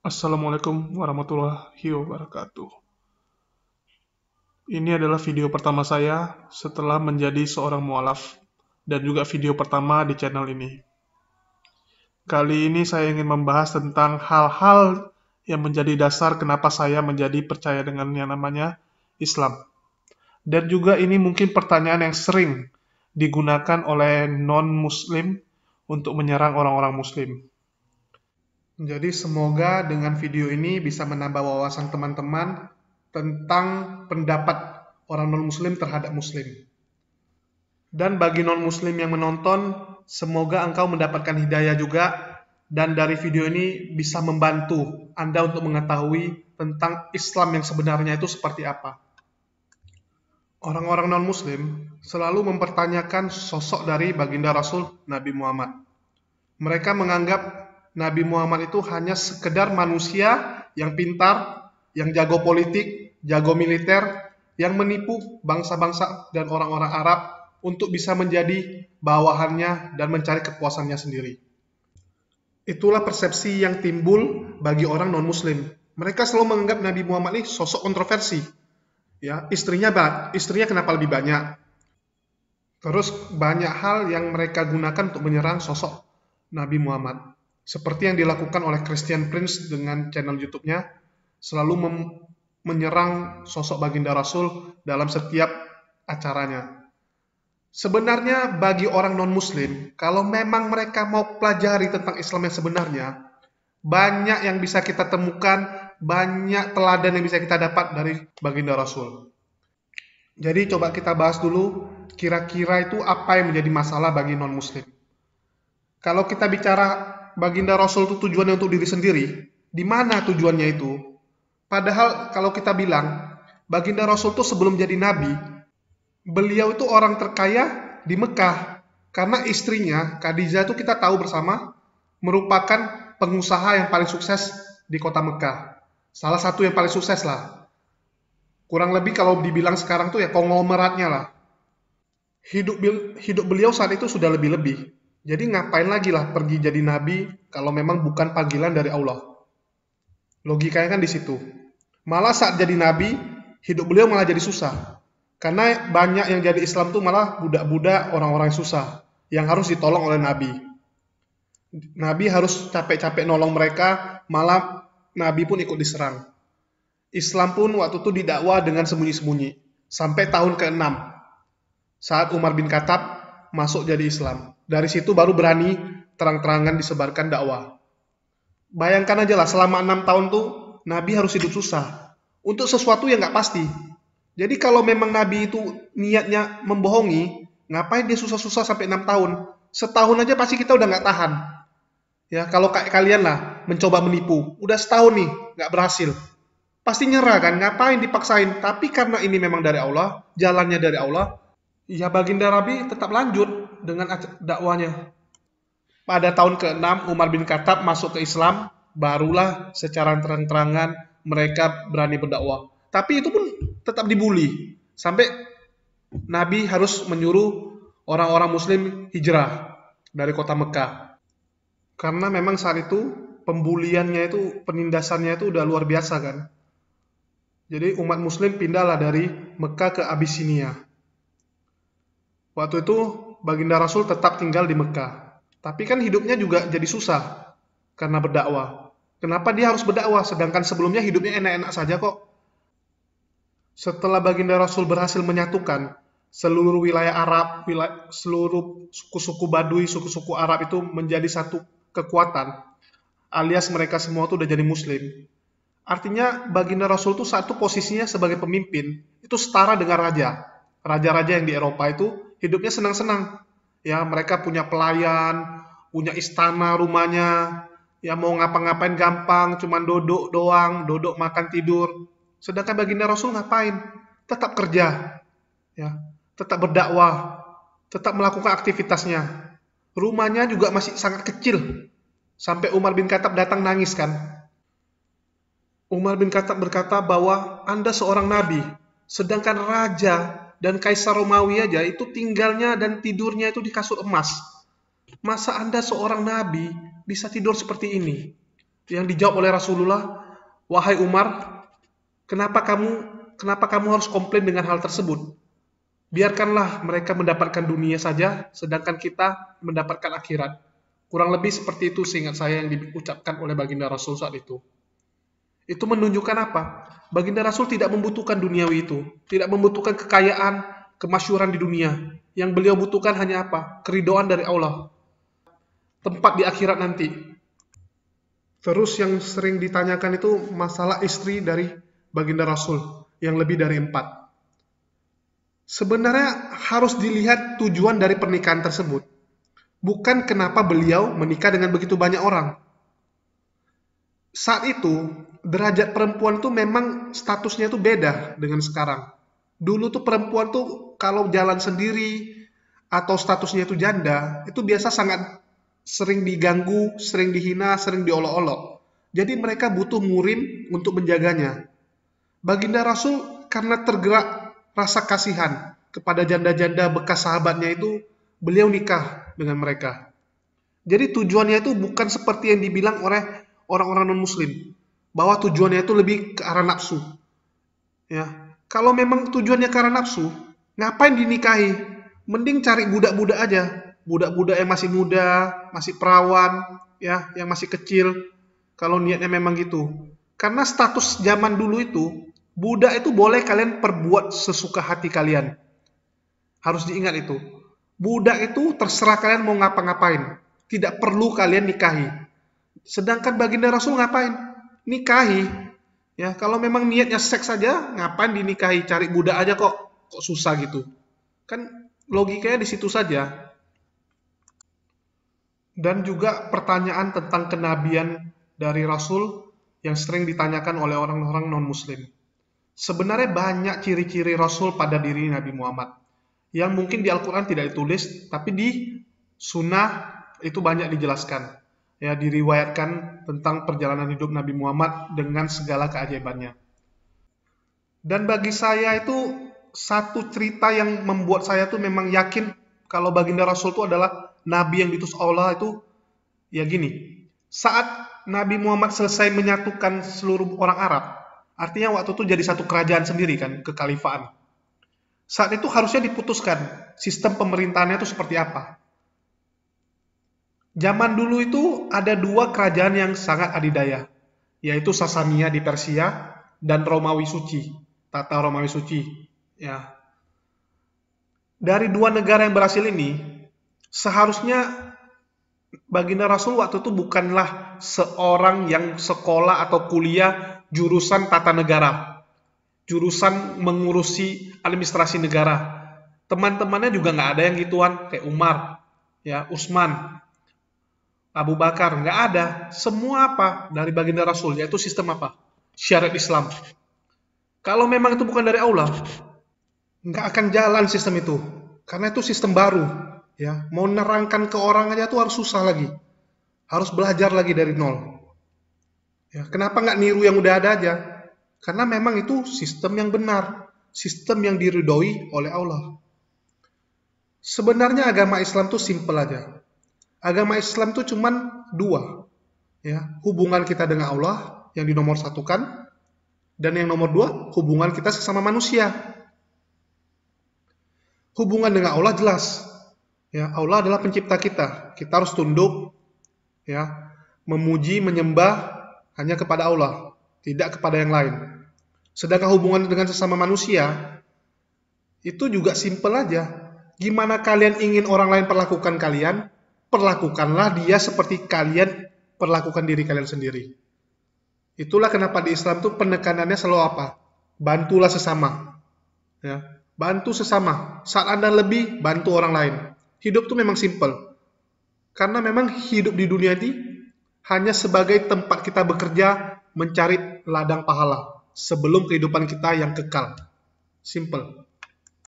Assalamualaikum warahmatullahi wabarakatuh. Ini adalah video pertama saya setelah menjadi seorang mualaf dan juga video pertama di channel ini. Kali ini saya ingin membahas tentang hal-hal yang menjadi dasar kenapa saya menjadi percaya dengan yang namanya Islam. Dan juga ini mungkin pertanyaan yang sering digunakan oleh non-muslim untuk menyerang orang-orang muslim jadi semoga dengan video ini bisa menambah wawasan teman-teman tentang pendapat orang non-muslim terhadap muslim. Dan bagi non-muslim yang menonton, semoga engkau mendapatkan hidayah juga dan dari video ini bisa membantu Anda untuk mengetahui tentang Islam yang sebenarnya itu seperti apa. Orang-orang non-muslim selalu mempertanyakan sosok dari baginda Rasul Nabi Muhammad. Mereka menganggap Nabi Muhammad itu hanya sekedar manusia yang pintar, yang jago politik, jago militer, yang menipu bangsa-bangsa dan orang-orang Arab untuk bisa menjadi bawahannya dan mencari kepuasannya sendiri. Itulah persepsi yang timbul bagi orang non-muslim. Mereka selalu menganggap Nabi Muhammad ini sosok kontroversi. Ya, istrinya istrinya kenapa lebih banyak? Terus banyak hal yang mereka gunakan untuk menyerang sosok Nabi Muhammad. Seperti yang dilakukan oleh Christian Prince dengan channel YouTube-nya, selalu menyerang sosok Baginda Rasul dalam setiap acaranya. Sebenarnya bagi orang non-muslim, kalau memang mereka mau pelajari tentang Islam yang sebenarnya, banyak yang bisa kita temukan, banyak teladan yang bisa kita dapat dari Baginda Rasul. Jadi coba kita bahas dulu kira-kira itu apa yang menjadi masalah bagi non-muslim. Kalau kita bicara baginda Rasul itu tujuannya untuk diri sendiri, di mana tujuannya itu? Padahal kalau kita bilang, baginda Rasul itu sebelum jadi nabi, beliau itu orang terkaya di Mekah. Karena istrinya, Khadijah itu kita tahu bersama, merupakan pengusaha yang paling sukses di kota Mekah. Salah satu yang paling sukses lah. Kurang lebih kalau dibilang sekarang tuh ya konglomeratnya lah. Hidup, hidup beliau saat itu sudah lebih-lebih jadi ngapain lagi lah pergi jadi nabi kalau memang bukan panggilan dari Allah? Logikanya kan di situ. Malah saat jadi nabi, hidup beliau malah jadi susah. Karena banyak yang jadi Islam tuh malah budak-budak orang-orang yang susah yang harus ditolong oleh Nabi. Nabi harus capek-capek nolong mereka, malah Nabi pun ikut diserang. Islam pun waktu itu didakwa dengan sembunyi-sembunyi sampai tahun ke-6 saat Umar bin Khattab masuk jadi Islam. Dari situ baru berani terang-terangan disebarkan dakwah. Bayangkan aja lah selama enam tahun tuh Nabi harus hidup susah untuk sesuatu yang nggak pasti. Jadi kalau memang Nabi itu niatnya membohongi, ngapain dia susah-susah sampai enam tahun? Setahun aja pasti kita udah nggak tahan. Ya kalau kayak kalian lah mencoba menipu, udah setahun nih nggak berhasil, pasti nyerah kan? Ngapain dipaksain? Tapi karena ini memang dari Allah, jalannya dari Allah, Ya Baginda Rabi tetap lanjut dengan dakwanya. Pada tahun ke-6 Umar bin Khattab masuk ke Islam, barulah secara terang-terangan mereka berani berdakwah. Tapi itu pun tetap dibully sampai Nabi harus menyuruh orang-orang muslim hijrah dari kota Mekah. Karena memang saat itu pembuliannya itu penindasannya itu udah luar biasa kan. Jadi umat muslim pindahlah dari Mekah ke Abyssinia. Waktu itu baginda Rasul tetap tinggal di Mekah. Tapi kan hidupnya juga jadi susah karena berdakwah. Kenapa dia harus berdakwah sedangkan sebelumnya hidupnya enak-enak saja kok? Setelah baginda Rasul berhasil menyatukan seluruh wilayah Arab, wilayah, seluruh suku-suku Badui, suku-suku Arab itu menjadi satu kekuatan alias mereka semua itu udah jadi muslim. Artinya baginda Rasul itu satu posisinya sebagai pemimpin itu setara dengan raja. Raja-raja yang di Eropa itu hidupnya senang-senang. Ya, mereka punya pelayan, punya istana rumahnya, ya mau ngapa-ngapain gampang, cuman duduk doang, duduk makan tidur. Sedangkan baginda Rasul ngapain? Tetap kerja, ya, tetap berdakwah, tetap melakukan aktivitasnya. Rumahnya juga masih sangat kecil. Sampai Umar bin Khattab datang nangis kan. Umar bin Khattab berkata bahwa Anda seorang nabi, sedangkan raja dan Kaisar Romawi aja itu tinggalnya dan tidurnya itu di kasur emas. Masa Anda seorang nabi bisa tidur seperti ini? Yang dijawab oleh Rasulullah, "Wahai Umar, kenapa kamu kenapa kamu harus komplain dengan hal tersebut? Biarkanlah mereka mendapatkan dunia saja sedangkan kita mendapatkan akhirat." Kurang lebih seperti itu seingat saya yang diucapkan oleh baginda Rasul saat itu. Itu menunjukkan apa? Baginda Rasul tidak membutuhkan duniawi itu, tidak membutuhkan kekayaan, kemasyuran di dunia. Yang beliau butuhkan hanya apa? Keridoan dari Allah. Tempat di akhirat nanti. Terus yang sering ditanyakan itu masalah istri dari Baginda Rasul yang lebih dari empat. Sebenarnya harus dilihat tujuan dari pernikahan tersebut. Bukan kenapa beliau menikah dengan begitu banyak orang saat itu derajat perempuan tuh memang statusnya tuh beda dengan sekarang. Dulu tuh perempuan tuh kalau jalan sendiri atau statusnya itu janda, itu biasa sangat sering diganggu, sering dihina, sering diolok-olok. Jadi mereka butuh murim untuk menjaganya. Baginda Rasul karena tergerak rasa kasihan kepada janda-janda bekas sahabatnya itu, beliau nikah dengan mereka. Jadi tujuannya itu bukan seperti yang dibilang oleh orang-orang non-muslim bahwa tujuannya itu lebih ke arah nafsu. Ya, kalau memang tujuannya ke arah nafsu, ngapain dinikahi? Mending cari budak-budak aja, budak-budak yang masih muda, masih perawan, ya, yang masih kecil. Kalau niatnya memang gitu. Karena status zaman dulu itu, budak itu boleh kalian perbuat sesuka hati kalian. Harus diingat itu. Budak itu terserah kalian mau ngapa-ngapain. Tidak perlu kalian nikahi. Sedangkan baginda Rasul ngapain? Nikahi. Ya, kalau memang niatnya seks saja, ngapain dinikahi? Cari budak aja kok, kok susah gitu. Kan logikanya di situ saja. Dan juga pertanyaan tentang kenabian dari Rasul yang sering ditanyakan oleh orang-orang non-Muslim. Sebenarnya banyak ciri-ciri Rasul pada diri Nabi Muhammad yang mungkin di Al-Quran tidak ditulis, tapi di Sunnah itu banyak dijelaskan ya diriwayatkan tentang perjalanan hidup Nabi Muhammad dengan segala keajaibannya. Dan bagi saya itu satu cerita yang membuat saya tuh memang yakin kalau baginda Rasul itu adalah Nabi yang ditus Allah itu ya gini. Saat Nabi Muhammad selesai menyatukan seluruh orang Arab, artinya waktu itu jadi satu kerajaan sendiri kan, kekhalifaan. Saat itu harusnya diputuskan sistem pemerintahannya itu seperti apa Zaman dulu itu ada dua kerajaan yang sangat adidaya, yaitu Sasania di Persia dan Romawi Suci, tata Romawi Suci. Ya. Dari dua negara yang berhasil ini, seharusnya baginda Rasul waktu itu bukanlah seorang yang sekolah atau kuliah jurusan tata negara, jurusan mengurusi administrasi negara. Teman-temannya juga nggak ada yang gituan, kayak Umar, ya Usman, Abu Bakar, nggak ada. Semua apa dari baginda Rasul, yaitu sistem apa? Syariat Islam. Kalau memang itu bukan dari Allah, nggak akan jalan sistem itu. Karena itu sistem baru. ya Mau nerangkan ke orang aja itu harus susah lagi. Harus belajar lagi dari nol. Ya, kenapa nggak niru yang udah ada aja? Karena memang itu sistem yang benar. Sistem yang diridhoi oleh Allah. Sebenarnya agama Islam itu simple aja agama Islam itu cuman dua, ya hubungan kita dengan Allah yang di nomor satukan dan yang nomor dua hubungan kita sesama manusia. Hubungan dengan Allah jelas, ya Allah adalah pencipta kita, kita harus tunduk, ya memuji menyembah hanya kepada Allah, tidak kepada yang lain. Sedangkan hubungan dengan sesama manusia itu juga simple aja. Gimana kalian ingin orang lain perlakukan kalian, perlakukanlah dia seperti kalian perlakukan diri kalian sendiri. Itulah kenapa di Islam tuh penekanannya selalu apa? Bantulah sesama. Ya, bantu sesama. Saat Anda lebih, bantu orang lain. Hidup tuh memang simple. Karena memang hidup di dunia ini hanya sebagai tempat kita bekerja mencari ladang pahala sebelum kehidupan kita yang kekal. Simple.